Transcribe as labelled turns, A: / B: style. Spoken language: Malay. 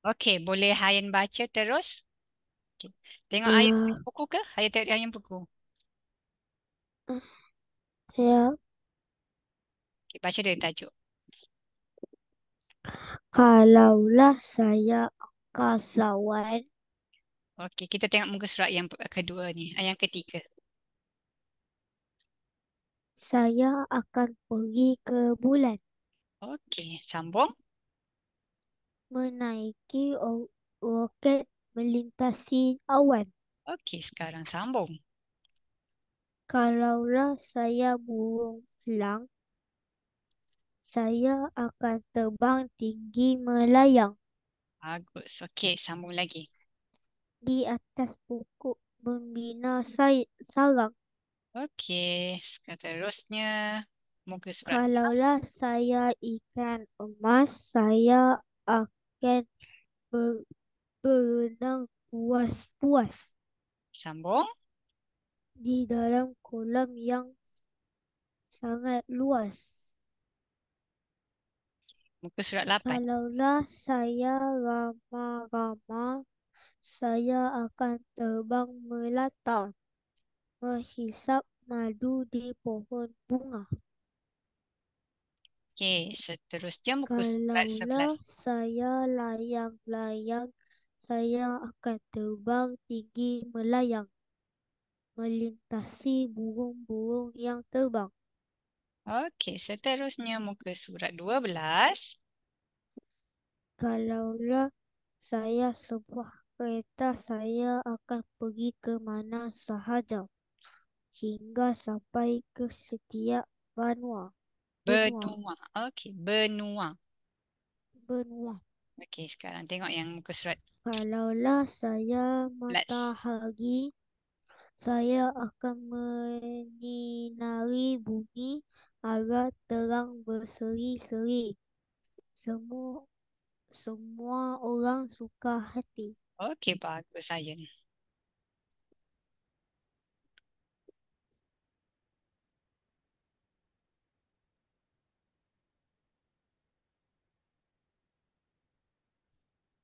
A: Okey, boleh Hayan baca terus. Okay. Tengok uh, hmm. ayat buku ke? Ayat teori ayat buku. Ya. Yeah. Okay, baca dari tajuk. Kalaulah saya kasawan. Okey, kita tengok muka surat yang kedua ni. Ah, yang ketiga. Saya akan pergi ke bulan. Okey, sambung menaiki roket melintasi awan. Okey, sekarang sambung. Kalaulah saya burung elang, saya akan terbang tinggi melayang. Bagus. Okey, sambung lagi. Di atas pokok membina sarang. Okey, seterusnya. Moga surat. Kalaulah saya ikan emas, saya akan akan ber, berenang puas-puas. Sambung. Di dalam kolam yang sangat luas. Muka surat 8. Kalaulah saya ramah-ramah, saya akan terbang melata menghisap madu di pohon bunga. Okey, seterusnya muka surat 11. Kalau saya layang-layang, saya akan terbang tinggi melayang. Melintasi burung-burung yang terbang. Okey, seterusnya muka surat 12. Kalaulah saya sebuah kereta, saya akan pergi ke mana sahaja. Hingga sampai ke setiap banuang. Benua. Okey, benua. Benua. Okey, sekarang tengok yang muka surat. Kalaulah saya matahari, Let's. saya akan menyinari bumi agar terang berseri-seri. Semua semua orang suka hati. Okey, bagus saja ni.